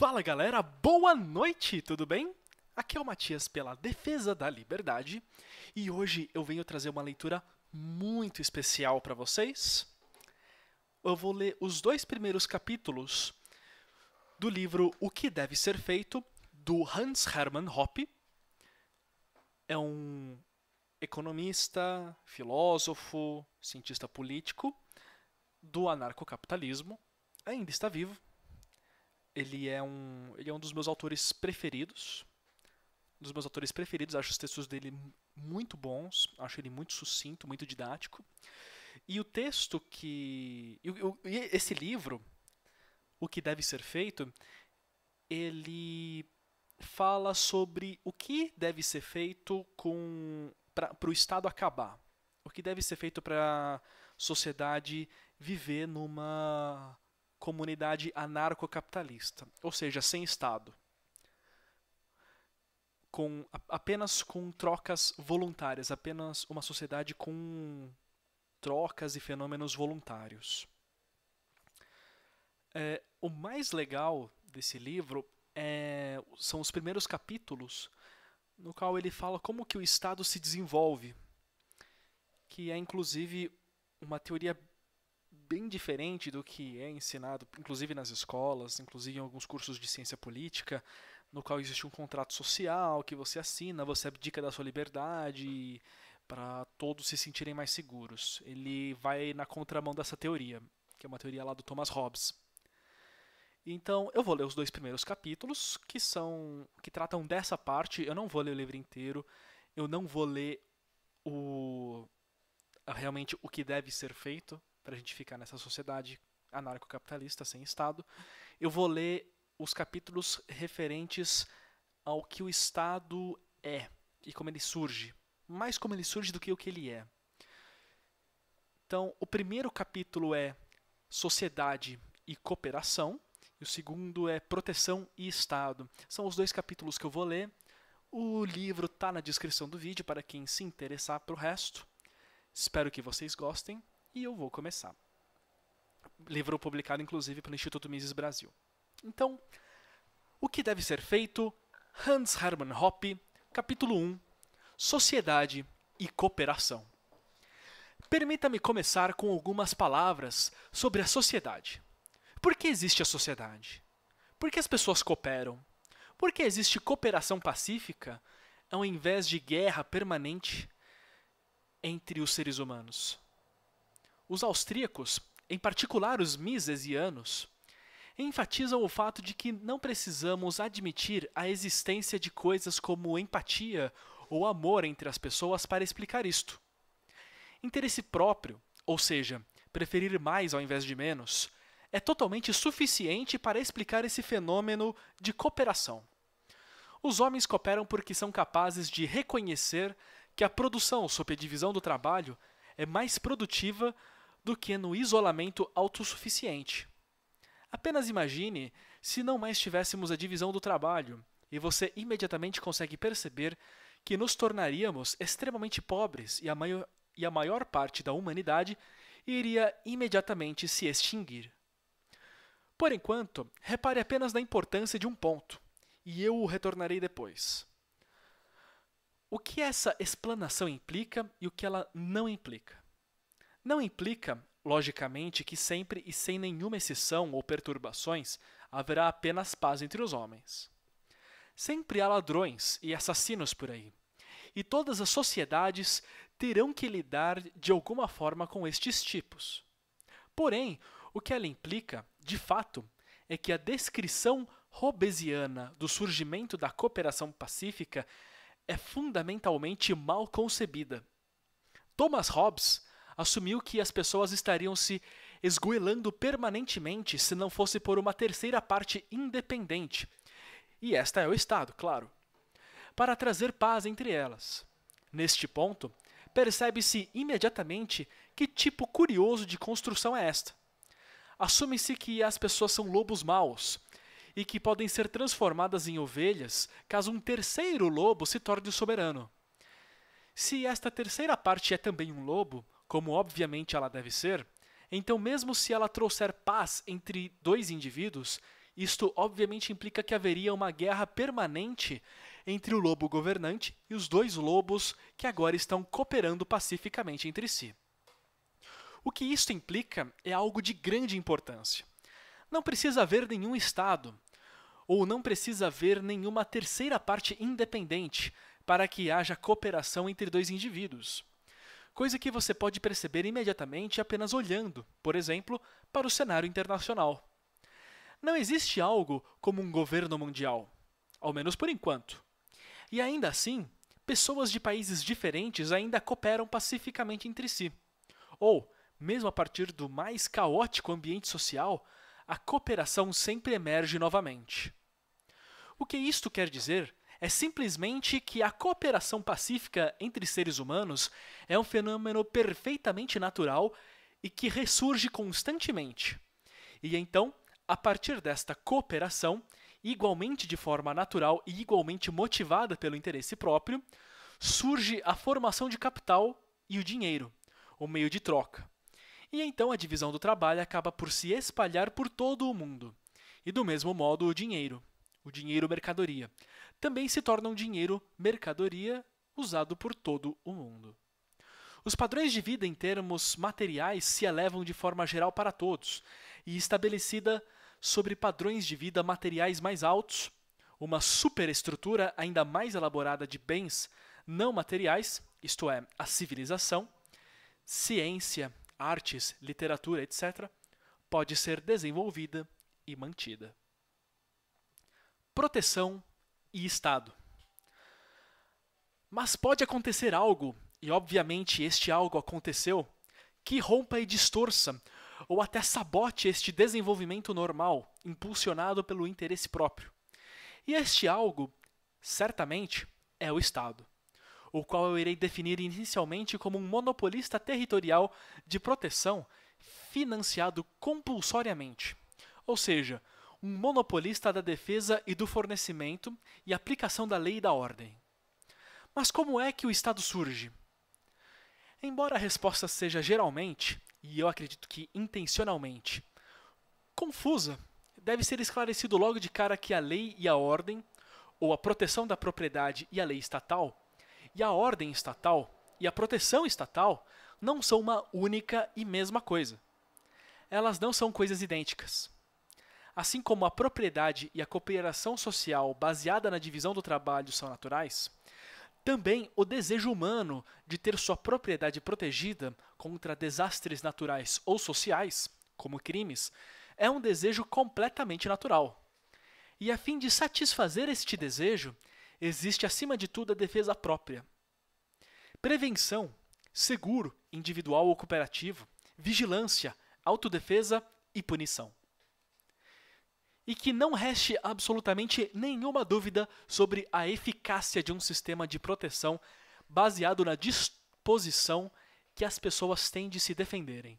Fala galera, boa noite, tudo bem? Aqui é o Matias pela Defesa da Liberdade e hoje eu venho trazer uma leitura muito especial para vocês. Eu vou ler os dois primeiros capítulos do livro O que Deve Ser Feito, do Hans Hermann Hoppe. É um economista, filósofo, cientista político do anarcocapitalismo. Ainda está vivo, ele é um, ele é um dos meus autores preferidos. Um dos meus autores preferidos, acho os textos dele muito bons, acho ele muito sucinto, muito didático. E o texto que. esse livro, O que Deve Ser Feito, ele fala sobre o que deve ser feito com para o Estado acabar. O que deve ser feito para a sociedade viver numa comunidade anarcocapitalista, ou seja, sem Estado, com apenas com trocas voluntárias, apenas uma sociedade com trocas e fenômenos voluntários. É, o mais legal desse livro é, são os primeiros capítulos, no qual ele fala como que o Estado se desenvolve, que é inclusive uma teoria bem diferente do que é ensinado, inclusive nas escolas, inclusive em alguns cursos de ciência política, no qual existe um contrato social que você assina, você abdica da sua liberdade para todos se sentirem mais seguros. Ele vai na contramão dessa teoria, que é uma teoria lá do Thomas Hobbes. Então, eu vou ler os dois primeiros capítulos, que são que tratam dessa parte. Eu não vou ler o livro inteiro. Eu não vou ler o realmente o que deve ser feito para a gente ficar nessa sociedade anarcocapitalista sem Estado, eu vou ler os capítulos referentes ao que o Estado é e como ele surge, mais como ele surge do que o que ele é. Então, o primeiro capítulo é Sociedade e Cooperação, e o segundo é Proteção e Estado. São os dois capítulos que eu vou ler. O livro está na descrição do vídeo para quem se interessar para o resto. Espero que vocês gostem e eu vou começar. Livro publicado inclusive pelo Instituto Mises Brasil. Então, o que deve ser feito? Hans Hermann Hoppe, capítulo 1: Sociedade e cooperação. Permita-me começar com algumas palavras sobre a sociedade. Por que existe a sociedade? Por que as pessoas cooperam? Por que existe cooperação pacífica ao invés de guerra permanente entre os seres humanos? Os austríacos, em particular os misesianos, enfatizam o fato de que não precisamos admitir a existência de coisas como empatia ou amor entre as pessoas para explicar isto. Interesse próprio, ou seja, preferir mais ao invés de menos, é totalmente suficiente para explicar esse fenômeno de cooperação. Os homens cooperam porque são capazes de reconhecer que a produção sob a divisão do trabalho é mais produtiva do que no isolamento autossuficiente. Apenas imagine se não mais tivéssemos a divisão do trabalho, e você imediatamente consegue perceber que nos tornaríamos extremamente pobres e a, maior, e a maior parte da humanidade iria imediatamente se extinguir. Por enquanto, repare apenas na importância de um ponto, e eu o retornarei depois. O que essa explanação implica e o que ela não implica? Não implica, logicamente, que sempre e sem nenhuma exceção ou perturbações haverá apenas paz entre os homens. Sempre há ladrões e assassinos por aí, e todas as sociedades terão que lidar de alguma forma com estes tipos. Porém, o que ela implica, de fato, é que a descrição hobbesiana do surgimento da cooperação pacífica é fundamentalmente mal concebida. Thomas Hobbes assumiu que as pessoas estariam se esgoelando permanentemente se não fosse por uma terceira parte independente. E esta é o Estado, claro. Para trazer paz entre elas. Neste ponto, percebe-se imediatamente que tipo curioso de construção é esta. Assume-se que as pessoas são lobos maus e que podem ser transformadas em ovelhas caso um terceiro lobo se torne o soberano. Se esta terceira parte é também um lobo, como obviamente ela deve ser, então, mesmo se ela trouxer paz entre dois indivíduos, isto obviamente implica que haveria uma guerra permanente entre o lobo governante e os dois lobos que agora estão cooperando pacificamente entre si. O que isto implica é algo de grande importância. Não precisa haver nenhum Estado, ou não precisa haver nenhuma terceira parte independente para que haja cooperação entre dois indivíduos coisa que você pode perceber imediatamente apenas olhando, por exemplo, para o cenário internacional. Não existe algo como um governo mundial, ao menos por enquanto. E ainda assim, pessoas de países diferentes ainda cooperam pacificamente entre si. Ou, mesmo a partir do mais caótico ambiente social, a cooperação sempre emerge novamente. O que isto quer dizer é simplesmente que a cooperação pacífica entre seres humanos é um fenômeno perfeitamente natural e que ressurge constantemente. E então, a partir desta cooperação, igualmente de forma natural e igualmente motivada pelo interesse próprio, surge a formação de capital e o dinheiro, o meio de troca. E então a divisão do trabalho acaba por se espalhar por todo o mundo. E do mesmo modo o dinheiro, o dinheiro mercadoria, também se tornam dinheiro, mercadoria, usado por todo o mundo. Os padrões de vida em termos materiais se elevam de forma geral para todos, e estabelecida sobre padrões de vida materiais mais altos, uma superestrutura ainda mais elaborada de bens não materiais, isto é, a civilização, ciência, artes, literatura, etc., pode ser desenvolvida e mantida. Proteção e Estado. Mas pode acontecer algo, e obviamente este algo aconteceu, que rompa e distorça, ou até sabote este desenvolvimento normal, impulsionado pelo interesse próprio. E este algo, certamente, é o Estado, o qual eu irei definir inicialmente como um monopolista territorial de proteção financiado compulsoriamente. Ou seja, um monopolista da defesa e do fornecimento e aplicação da lei e da ordem. Mas como é que o Estado surge? Embora a resposta seja geralmente, e eu acredito que intencionalmente, confusa, deve ser esclarecido logo de cara que a lei e a ordem, ou a proteção da propriedade e a lei estatal, e a ordem estatal e a proteção estatal não são uma única e mesma coisa. Elas não são coisas idênticas assim como a propriedade e a cooperação social baseada na divisão do trabalho são naturais, também o desejo humano de ter sua propriedade protegida contra desastres naturais ou sociais, como crimes, é um desejo completamente natural. E a fim de satisfazer este desejo, existe acima de tudo a defesa própria. Prevenção, seguro, individual ou cooperativo, vigilância, autodefesa e punição e que não reste absolutamente nenhuma dúvida sobre a eficácia de um sistema de proteção baseado na disposição que as pessoas têm de se defenderem.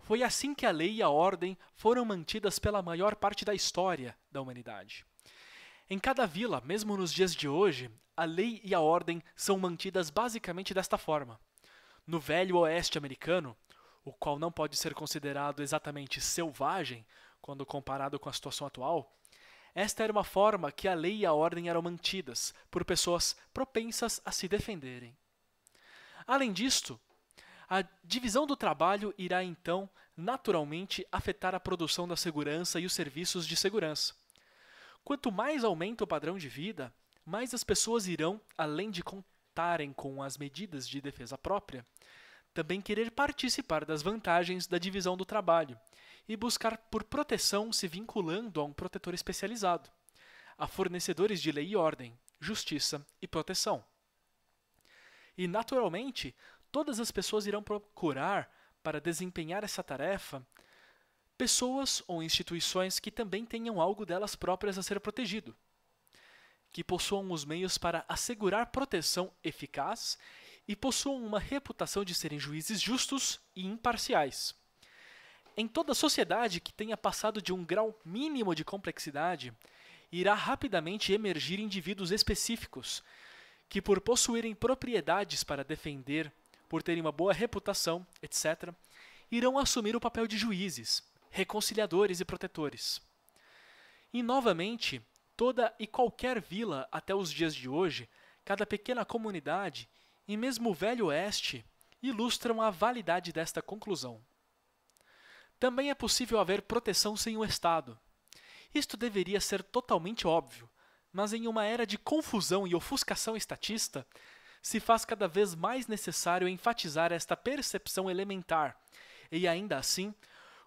Foi assim que a lei e a ordem foram mantidas pela maior parte da história da humanidade. Em cada vila, mesmo nos dias de hoje, a lei e a ordem são mantidas basicamente desta forma. No velho oeste americano, o qual não pode ser considerado exatamente selvagem, quando comparado com a situação atual, esta era uma forma que a lei e a ordem eram mantidas por pessoas propensas a se defenderem. Além disto, a divisão do trabalho irá então naturalmente afetar a produção da segurança e os serviços de segurança. Quanto mais aumenta o padrão de vida, mais as pessoas irão, além de contarem com as medidas de defesa própria, também querer participar das vantagens da divisão do trabalho e buscar por proteção se vinculando a um protetor especializado, a fornecedores de lei e ordem, justiça e proteção. E, naturalmente, todas as pessoas irão procurar, para desempenhar essa tarefa, pessoas ou instituições que também tenham algo delas próprias a ser protegido, que possuam os meios para assegurar proteção eficaz e possuam uma reputação de serem juízes justos e imparciais. Em toda sociedade que tenha passado de um grau mínimo de complexidade, irá rapidamente emergir indivíduos específicos que, por possuírem propriedades para defender, por terem uma boa reputação, etc., irão assumir o papel de juízes, reconciliadores e protetores. E novamente, toda e qualquer vila até os dias de hoje, cada pequena comunidade e mesmo o Velho Oeste ilustram a validade desta conclusão. Também é possível haver proteção sem o Estado. Isto deveria ser totalmente óbvio, mas em uma era de confusão e ofuscação estatista, se faz cada vez mais necessário enfatizar esta percepção elementar e, ainda assim,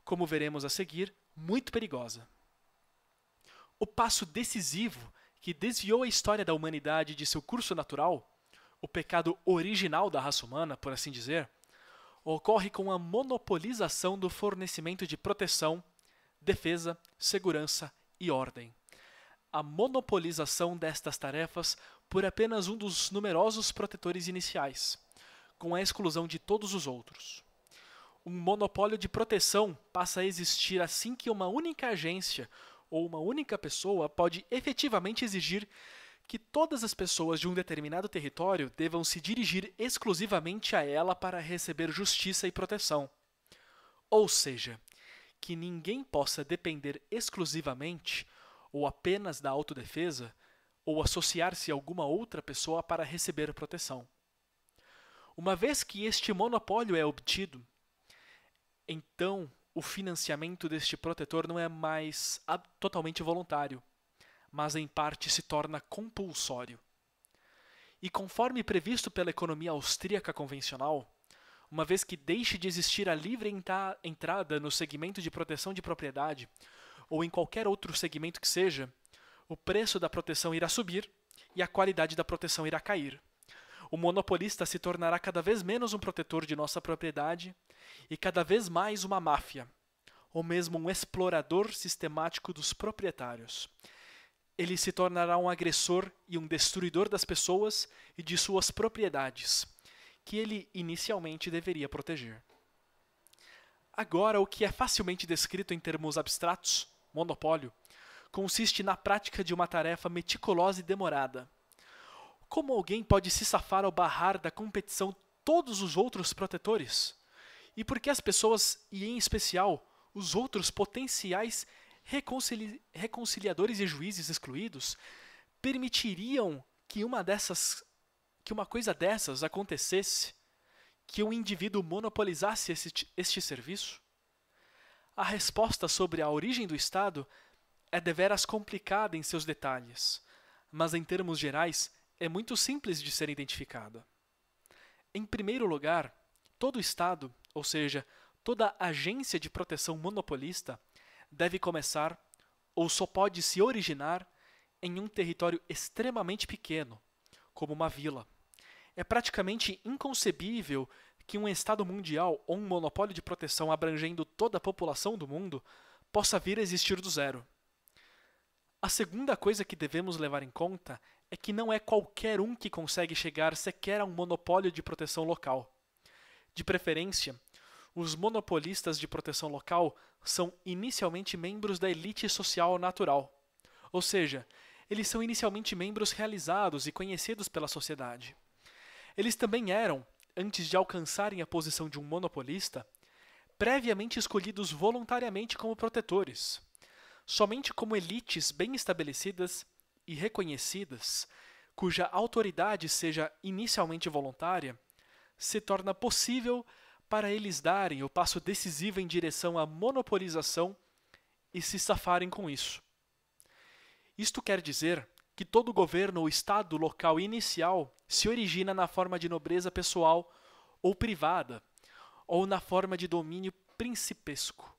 como veremos a seguir, muito perigosa. O passo decisivo que desviou a história da humanidade de seu curso natural, o pecado original da raça humana, por assim dizer, ocorre com a monopolização do fornecimento de proteção, defesa, segurança e ordem. A monopolização destas tarefas por apenas um dos numerosos protetores iniciais, com a exclusão de todos os outros. Um monopólio de proteção passa a existir assim que uma única agência ou uma única pessoa pode efetivamente exigir que todas as pessoas de um determinado território devam se dirigir exclusivamente a ela para receber justiça e proteção. Ou seja, que ninguém possa depender exclusivamente ou apenas da autodefesa ou associar-se a alguma outra pessoa para receber proteção. Uma vez que este monopólio é obtido, então o financiamento deste protetor não é mais totalmente voluntário, mas em parte se torna compulsório. E conforme previsto pela economia austríaca convencional, uma vez que deixe de existir a livre entrada no segmento de proteção de propriedade, ou em qualquer outro segmento que seja, o preço da proteção irá subir e a qualidade da proteção irá cair. O monopolista se tornará cada vez menos um protetor de nossa propriedade e cada vez mais uma máfia, ou mesmo um explorador sistemático dos proprietários ele se tornará um agressor e um destruidor das pessoas e de suas propriedades, que ele inicialmente deveria proteger. Agora, o que é facilmente descrito em termos abstratos, monopólio, consiste na prática de uma tarefa meticulosa e demorada. Como alguém pode se safar ao barrar da competição todos os outros protetores? E por que as pessoas, e em especial os outros potenciais reconcili reconciliadores e juízes excluídos permitiriam que uma dessas que uma coisa dessas acontecesse, que um indivíduo monopolizasse este, este serviço? A resposta sobre a origem do Estado é deveras complicada em seus detalhes, mas em termos gerais é muito simples de ser identificada. Em primeiro lugar, todo Estado, ou seja, toda agência de proteção monopolista, deve começar ou só pode se originar em um território extremamente pequeno, como uma vila. É praticamente inconcebível que um Estado mundial ou um monopólio de proteção abrangendo toda a população do mundo possa vir a existir do zero. A segunda coisa que devemos levar em conta é que não é qualquer um que consegue chegar sequer a um monopólio de proteção local. De preferência, os monopolistas de proteção local são inicialmente membros da elite social natural. Ou seja, eles são inicialmente membros realizados e conhecidos pela sociedade. Eles também eram, antes de alcançarem a posição de um monopolista, previamente escolhidos voluntariamente como protetores. Somente como elites bem estabelecidas e reconhecidas, cuja autoridade seja inicialmente voluntária, se torna possível para eles darem o passo decisivo em direção à monopolização e se safarem com isso. Isto quer dizer que todo governo ou estado local inicial se origina na forma de nobreza pessoal ou privada, ou na forma de domínio principesco.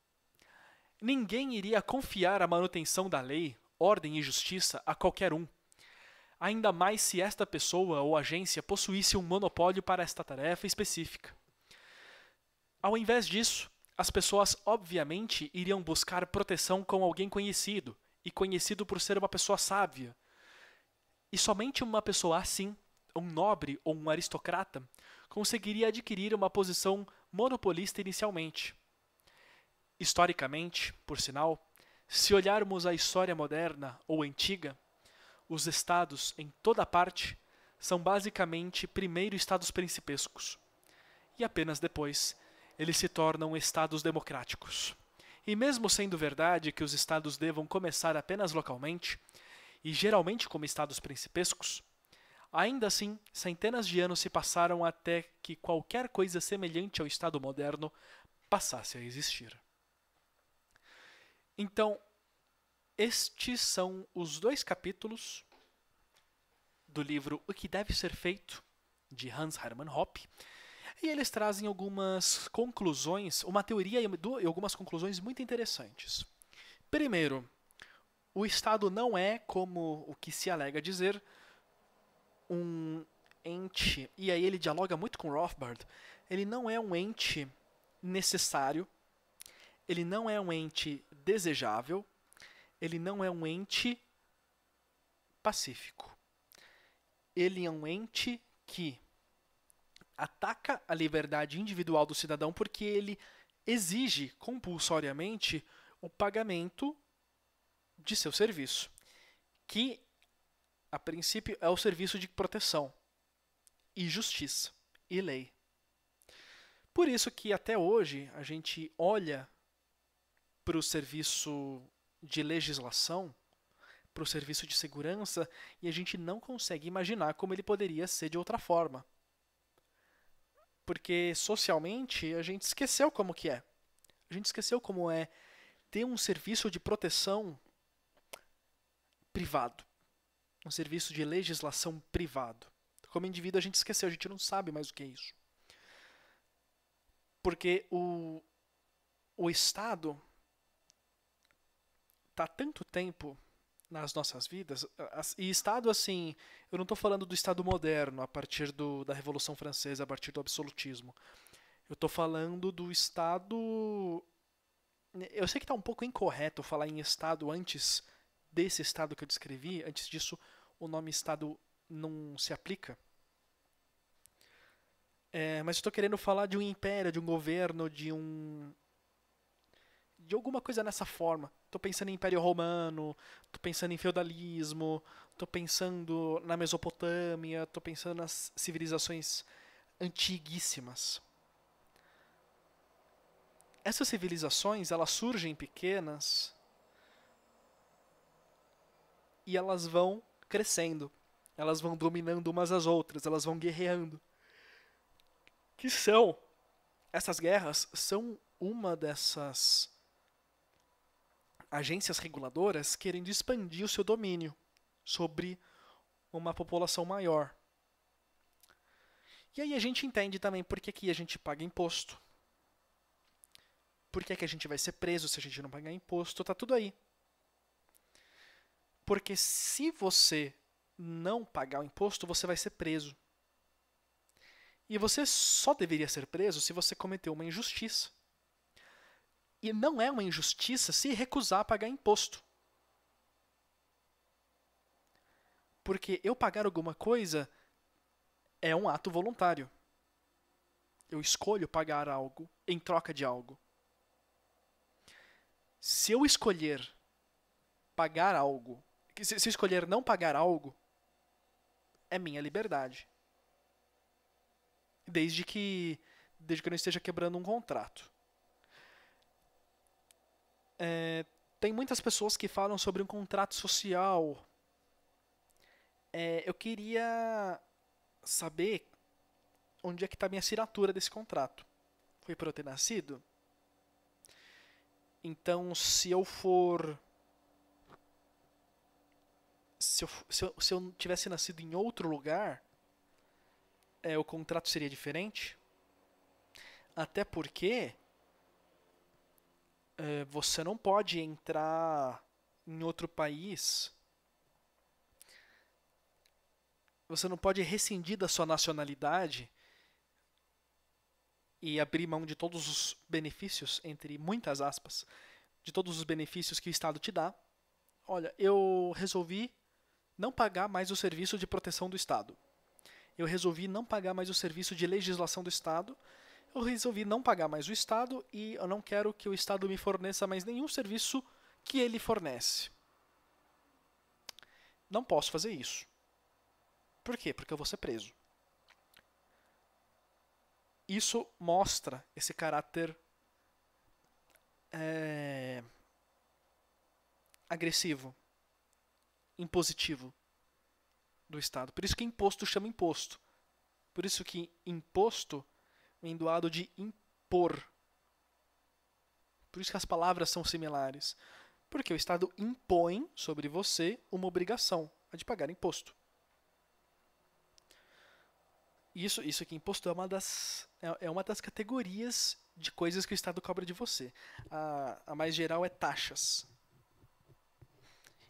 Ninguém iria confiar a manutenção da lei, ordem e justiça a qualquer um, ainda mais se esta pessoa ou agência possuísse um monopólio para esta tarefa específica. Ao invés disso, as pessoas obviamente iriam buscar proteção com alguém conhecido, e conhecido por ser uma pessoa sábia. E somente uma pessoa assim, um nobre ou um aristocrata, conseguiria adquirir uma posição monopolista inicialmente. Historicamente, por sinal, se olharmos a história moderna ou antiga, os estados em toda parte são basicamente primeiro estados principescos e apenas depois eles se tornam estados democráticos. E mesmo sendo verdade que os estados devam começar apenas localmente, e geralmente como estados principescos, ainda assim, centenas de anos se passaram até que qualquer coisa semelhante ao estado moderno passasse a existir. Então, estes são os dois capítulos do livro O que deve ser feito de Hans Hermann Hoppe, e eles trazem algumas conclusões, uma teoria e algumas conclusões muito interessantes. Primeiro, o Estado não é, como o que se alega dizer, um ente. E aí ele dialoga muito com Rothbard. Ele não é um ente necessário, ele não é um ente desejável, ele não é um ente pacífico. Ele é um ente que ataca a liberdade individual do cidadão porque ele exige compulsoriamente o pagamento de seu serviço, que a princípio é o serviço de proteção e justiça e lei. Por isso que até hoje a gente olha para o serviço de legislação, para o serviço de segurança, e a gente não consegue imaginar como ele poderia ser de outra forma porque socialmente a gente esqueceu como que é. A gente esqueceu como é ter um serviço de proteção privado, um serviço de legislação privado. Como indivíduo a gente esqueceu, a gente não sabe mais o que é isso. Porque o o Estado está tanto tempo nas nossas vidas, e Estado assim, eu não estou falando do Estado moderno, a partir do, da Revolução Francesa, a partir do absolutismo. Eu estou falando do Estado. Né, eu sei que está um pouco incorreto falar em Estado antes desse Estado que eu descrevi, antes disso, o nome Estado não se aplica. É, mas estou querendo falar de um império, de um governo, de um de alguma coisa nessa forma. Tô pensando em Império Romano, tô pensando em feudalismo, tô pensando na Mesopotâmia, tô pensando nas civilizações antiguíssimas. Essas civilizações, elas surgem pequenas e elas vão crescendo. Elas vão dominando umas às outras, elas vão guerreando. Que são essas guerras são uma dessas agências reguladoras querendo expandir o seu domínio sobre uma população maior. E aí a gente entende também por que, que a gente paga imposto. Por que, que a gente vai ser preso se a gente não pagar imposto? Tá tudo aí. Porque se você não pagar o imposto, você vai ser preso. E você só deveria ser preso se você cometeu uma injustiça. E não é uma injustiça se recusar a pagar imposto. Porque eu pagar alguma coisa é um ato voluntário. Eu escolho pagar algo em troca de algo. Se eu escolher pagar algo, se, eu escolher não pagar algo, é minha liberdade. Desde que desde que eu não esteja quebrando um contrato. É, tem muitas pessoas que falam sobre um contrato social. É, eu queria saber onde é que está a minha assinatura desse contrato. Foi para eu ter nascido? Então, se eu for. Se eu, se eu, se eu tivesse nascido em outro lugar, é, o contrato seria diferente? Até porque é, você não pode entrar em outro país. Você não pode rescindir da sua nacionalidade e abrir mão de todos os benefícios, entre muitas aspas, de todos os benefícios que o Estado te dá. Olha, eu resolvi não pagar mais o serviço de proteção do Estado. Eu resolvi não pagar mais o serviço de legislação do Estado eu resolvi não pagar mais o Estado e eu não quero que o Estado me forneça mais nenhum serviço que ele fornece. Não posso fazer isso. Por quê? Porque eu vou ser preso. Isso mostra esse caráter é, agressivo, impositivo do Estado. Por isso que imposto chama imposto. Por isso que imposto vem do lado de impor. Por isso que as palavras são similares. Porque o Estado impõe sobre você uma obrigação, a de pagar imposto. Isso, isso aqui, imposto, é uma, das, é, é uma das categorias de coisas que o Estado cobra de você. A, a mais geral é taxas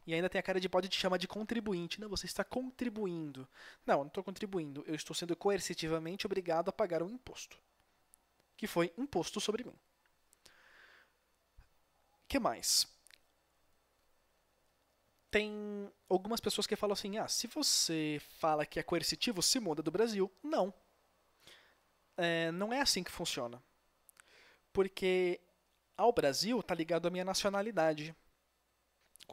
e ainda tem a cara de pode te chamar de contribuinte. Não, você está contribuindo. Não, eu não estou contribuindo. Eu estou sendo coercitivamente obrigado a pagar um imposto. Que foi imposto sobre mim. que mais? Tem algumas pessoas que falam assim: ah, se você fala que é coercitivo, se muda do Brasil. Não. É, não é assim que funciona. Porque ao Brasil está ligado à minha nacionalidade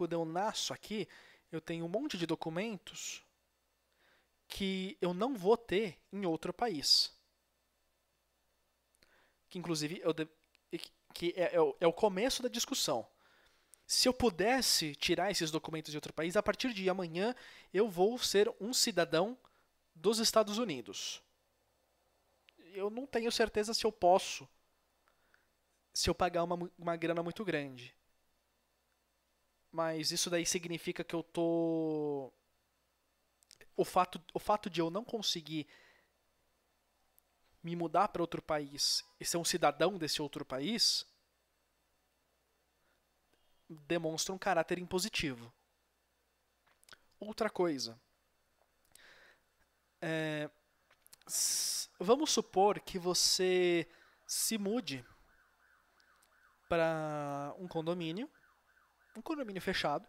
quando eu nasço aqui, eu tenho um monte de documentos que eu não vou ter em outro país. Que inclusive eu de... que é, é, o, é o começo da discussão. Se eu pudesse tirar esses documentos de outro país, a partir de amanhã eu vou ser um cidadão dos Estados Unidos. Eu não tenho certeza se eu posso, se eu pagar uma, uma grana muito grande mas isso daí significa que eu tô o fato o fato de eu não conseguir me mudar para outro país e ser um cidadão desse outro país demonstra um caráter impositivo. Outra coisa. É, vamos supor que você se mude para um condomínio um condomínio fechado.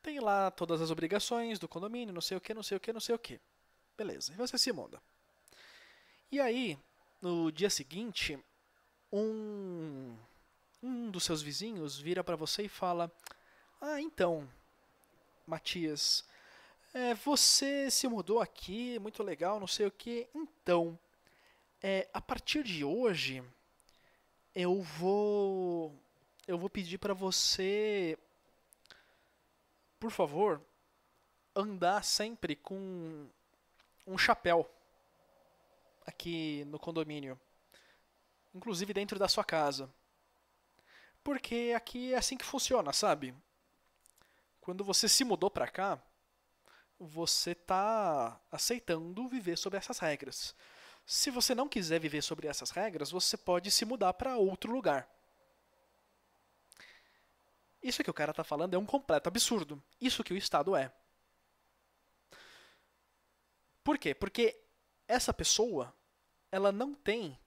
Tem lá todas as obrigações do condomínio, não sei o que, não sei o que, não sei o que. Beleza, e você se muda. E aí, no dia seguinte, um, um dos seus vizinhos vira para você e fala: Ah, então, Matias, é, você se mudou aqui, muito legal, não sei o que. Então, é, a partir de hoje, eu vou eu vou pedir para você, por favor, andar sempre com um chapéu aqui no condomínio, inclusive dentro da sua casa. Porque aqui é assim que funciona, sabe? Quando você se mudou pra cá, você tá aceitando viver sob essas regras. Se você não quiser viver sobre essas regras, você pode se mudar para outro lugar. Isso que o cara está falando é um completo absurdo. Isso que o Estado é. Por quê? Porque essa pessoa, ela não tem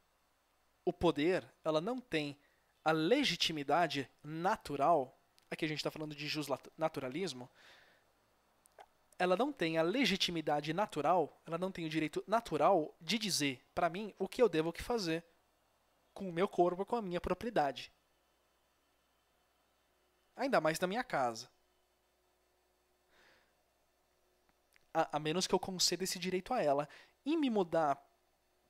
o poder, ela não tem a legitimidade natural. Aqui a gente está falando de naturalismo. Ela não tem a legitimidade natural, ela não tem o direito natural de dizer para mim o que eu devo que fazer com o meu corpo, com a minha propriedade. Ainda mais na minha casa. A, a menos que eu conceda esse direito a ela. E me mudar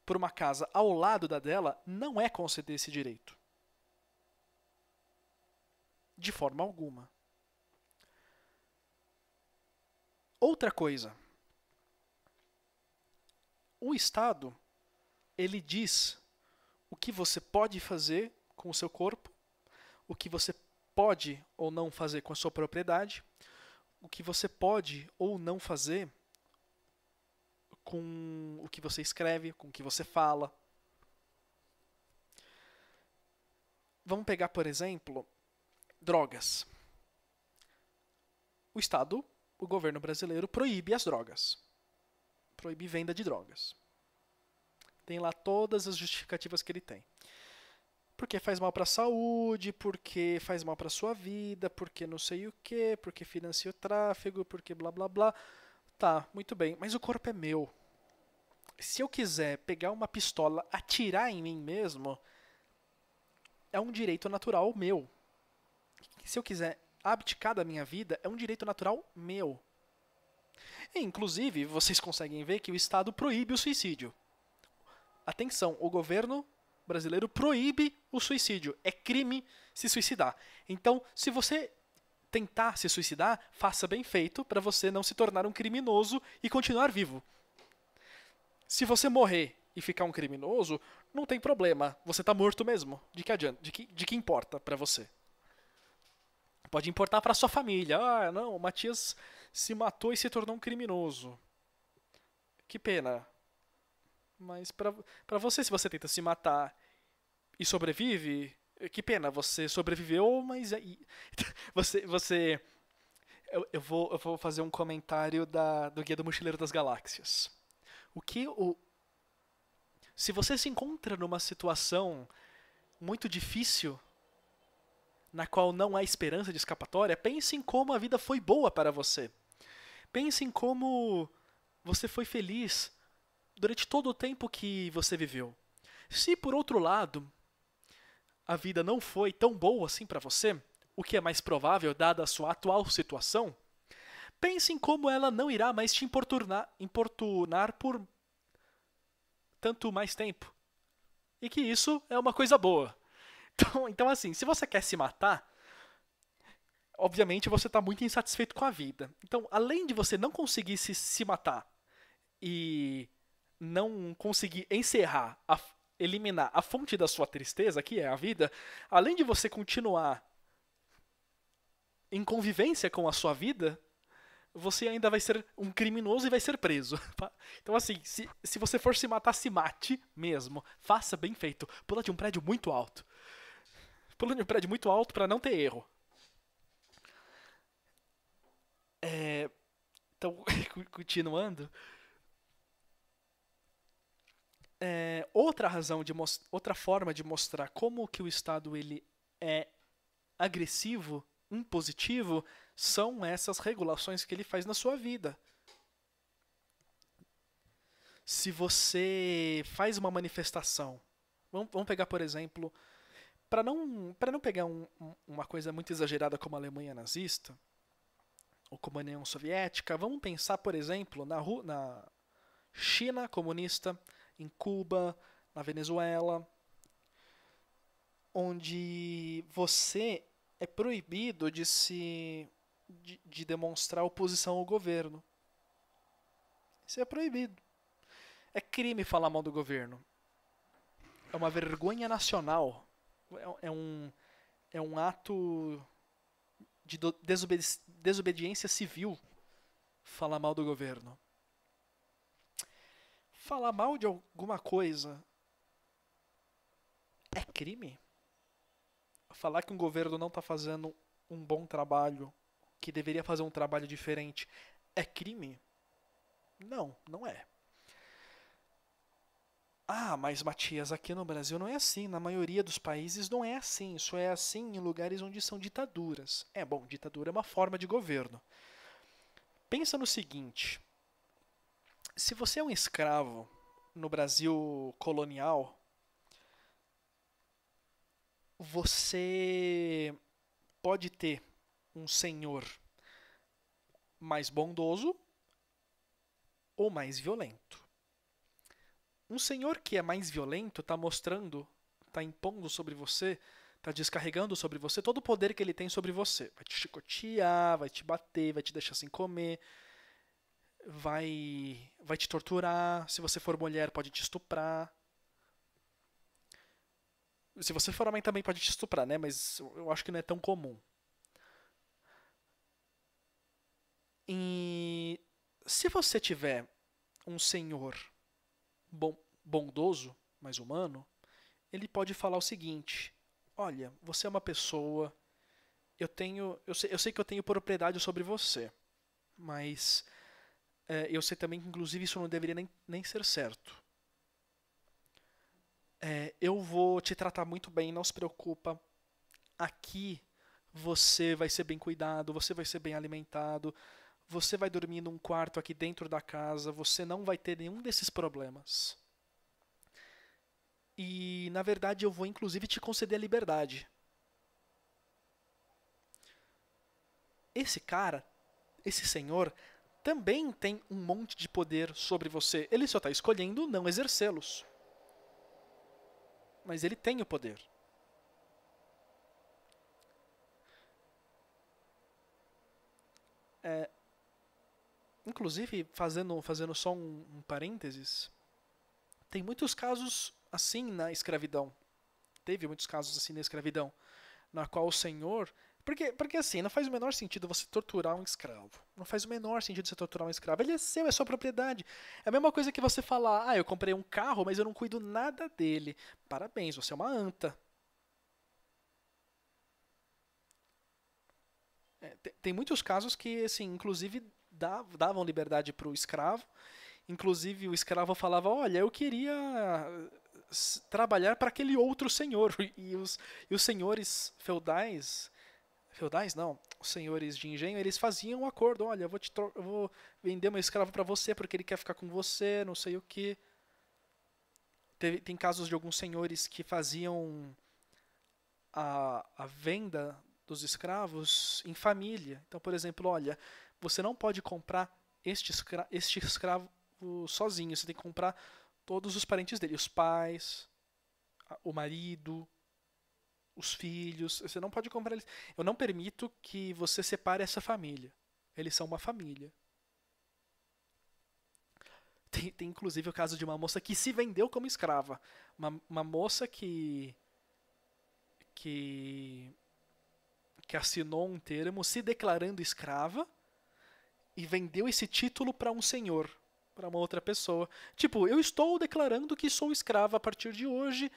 para uma casa ao lado da dela não é conceder esse direito. De forma alguma. Outra coisa. O Estado, ele diz o que você pode fazer com o seu corpo, o que você pode ou não fazer com a sua propriedade, o que você pode ou não fazer com o que você escreve, com o que você fala. Vamos pegar, por exemplo, drogas. O Estado, o governo brasileiro, proíbe as drogas. Proíbe venda de drogas. Tem lá todas as justificativas que ele tem porque faz mal para a saúde, porque faz mal para a sua vida, porque não sei o que, porque financia o tráfego, porque blá blá blá. Tá, muito bem, mas o corpo é meu. Se eu quiser pegar uma pistola, atirar em mim mesmo, é um direito natural meu. Se eu quiser abdicar da minha vida, é um direito natural meu. E, inclusive, vocês conseguem ver que o Estado proíbe o suicídio. Atenção, o governo brasileiro proíbe o suicídio. É crime se suicidar. Então, se você tentar se suicidar, faça bem feito para você não se tornar um criminoso e continuar vivo. Se você morrer e ficar um criminoso, não tem problema. Você está morto mesmo. De que adianta? De que, de que importa para você? Pode importar para sua família. Ah, não, o Matias se matou e se tornou um criminoso. Que pena. Mas para você, se você tenta se matar e sobrevive, que pena, você sobreviveu, mas é, aí. Você. você eu, eu, vou, eu vou fazer um comentário da, do Guia do Mochileiro das Galáxias. O que o. Se você se encontra numa situação muito difícil, na qual não há esperança de escapatória, pense em como a vida foi boa para você. Pense em como você foi feliz, durante todo o tempo que você viveu. Se por outro lado, a vida não foi tão boa assim para você, o que é mais provável dada a sua atual situação, pense em como ela não irá mais te importunar, importunar por tanto mais tempo. E que isso é uma coisa boa. Então, então assim, se você quer se matar, obviamente você está muito insatisfeito com a vida. Então, além de você não conseguir se, se matar e não conseguir encerrar, a, eliminar a fonte da sua tristeza, que é a vida, além de você continuar em convivência com a sua vida, você ainda vai ser um criminoso e vai ser preso. Então, assim, se, se você for se matar, se mate mesmo. Faça bem feito. Pula de um prédio muito alto. Pula de um prédio muito alto para não ter erro. É, então, continuando é, outra razão de outra forma de mostrar como que o Estado ele é agressivo, impositivo, são essas regulações que ele faz na sua vida. Se você faz uma manifestação, vamos, vamos pegar por exemplo, para não para não pegar um, um, uma coisa muito exagerada como a Alemanha nazista ou como a União Soviética, vamos pensar por exemplo na, na China comunista em Cuba, na Venezuela, onde você é proibido de se de, de demonstrar oposição ao governo. Isso é proibido. É crime falar mal do governo. É uma vergonha nacional. É, é um é um ato de desobedi desobediência civil falar mal do governo falar mal de alguma coisa é crime? Falar que um governo não está fazendo um bom trabalho, que deveria fazer um trabalho diferente, é crime? Não, não é. Ah, mas Matias, aqui no Brasil não é assim. Na maioria dos países não é assim. Isso é assim em lugares onde são ditaduras. É bom, ditadura é uma forma de governo. Pensa no seguinte: se você é um escravo no Brasil colonial, você pode ter um senhor mais bondoso ou mais violento. Um senhor que é mais violento está mostrando, está impondo sobre você, está descarregando sobre você todo o poder que ele tem sobre você. Vai te chicotear, vai te bater, vai te deixar sem comer, vai vai te torturar, se você for mulher pode te estuprar. Se você for homem também pode te estuprar, né? Mas eu acho que não é tão comum. E se você tiver um senhor bom, bondoso, mais humano, ele pode falar o seguinte: Olha, você é uma pessoa. Eu tenho, eu sei, eu sei que eu tenho propriedade sobre você, mas é, eu sei também que, inclusive, isso não deveria nem, nem ser certo. É, eu vou te tratar muito bem, não se preocupa. Aqui você vai ser bem cuidado, você vai ser bem alimentado, você vai dormir num quarto aqui dentro da casa, você não vai ter nenhum desses problemas. E, na verdade, eu vou inclusive te conceder a liberdade. Esse cara, esse senhor, também tem um monte de poder sobre você. Ele só está escolhendo não exercê-los. Mas ele tem o poder. É, inclusive, fazendo, fazendo só um, um parênteses, tem muitos casos assim na escravidão. Teve muitos casos assim na escravidão, na qual o Senhor porque, porque assim, não faz o menor sentido você torturar um escravo. Não faz o menor sentido você torturar um escravo. Ele é seu, é sua propriedade. É a mesma coisa que você falar, ah, eu comprei um carro, mas eu não cuido nada dele. Parabéns, você é uma anta. É, tem, tem muitos casos que, assim, inclusive davam liberdade para o escravo. Inclusive o escravo falava, olha, eu queria trabalhar para aquele outro senhor. E os, e os senhores feudais feudais, não, os senhores de engenho, eles faziam um acordo, olha, eu vou, te eu vou vender meu escravo para você porque ele quer ficar com você, não sei o que. Tem, tem casos de alguns senhores que faziam a, a venda dos escravos em família. Então, por exemplo, olha, você não pode comprar este, escra este escravo sozinho, você tem que comprar todos os parentes dele, os pais, o marido, os filhos, você não pode comprar eles. Eu não permito que você separe essa família. Eles são uma família. Tem, tem inclusive o caso de uma moça que se vendeu como escrava. Uma, uma moça que. que. que assinou um termo se declarando escrava e vendeu esse título para um senhor, para uma outra pessoa. Tipo, eu estou declarando que sou escrava a partir de hoje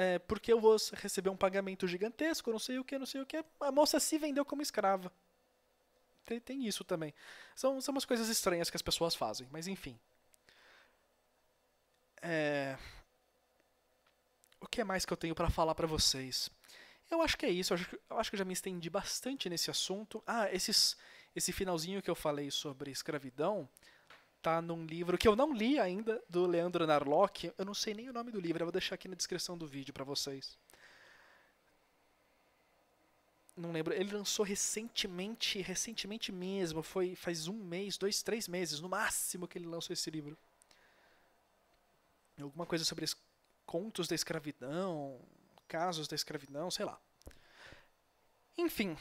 é, porque eu vou receber um pagamento gigantesco, não sei o que, não sei o que. A moça se vendeu como escrava. Tem, tem isso também. São, são umas coisas estranhas que as pessoas fazem, mas enfim. É... O que mais que eu tenho para falar para vocês? Eu acho que é isso. Eu acho que, eu acho que já me estendi bastante nesse assunto. Ah, esses, esse finalzinho que eu falei sobre escravidão tá num livro que eu não li ainda, do Leandro Narlock. Eu não sei nem o nome do livro, eu vou deixar aqui na descrição do vídeo para vocês. Não lembro. Ele lançou recentemente, recentemente mesmo. Foi faz um mês, dois, três meses, no máximo, que ele lançou esse livro. Alguma coisa sobre contos da escravidão, casos da escravidão, sei lá. Enfim,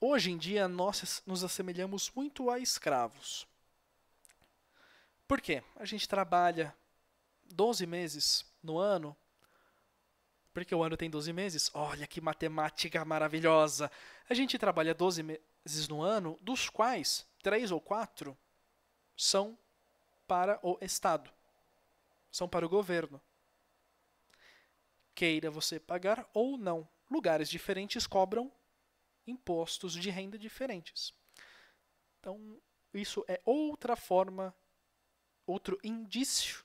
hoje em dia nós nos assemelhamos muito a escravos. Por quê? A gente trabalha 12 meses no ano, porque o ano tem 12 meses. Olha que matemática maravilhosa! A gente trabalha 12 meses no ano, dos quais 3 ou 4 são para o Estado, são para o governo. Queira você pagar ou não, lugares diferentes cobram impostos de renda diferentes. Então, isso é outra forma outro indício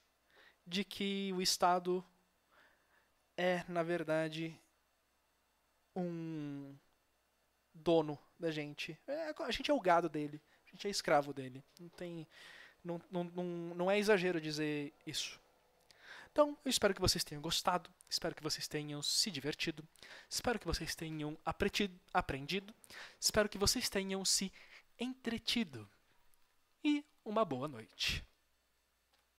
de que o Estado é, na verdade, um dono da gente. É, a gente é o gado dele, a gente é escravo dele. Não tem. Não, não, não, não é exagero dizer isso. Então, eu espero que vocês tenham gostado, espero que vocês tenham se divertido, espero que vocês tenham aprendido, aprendido espero que vocês tenham se entretido. E uma boa noite.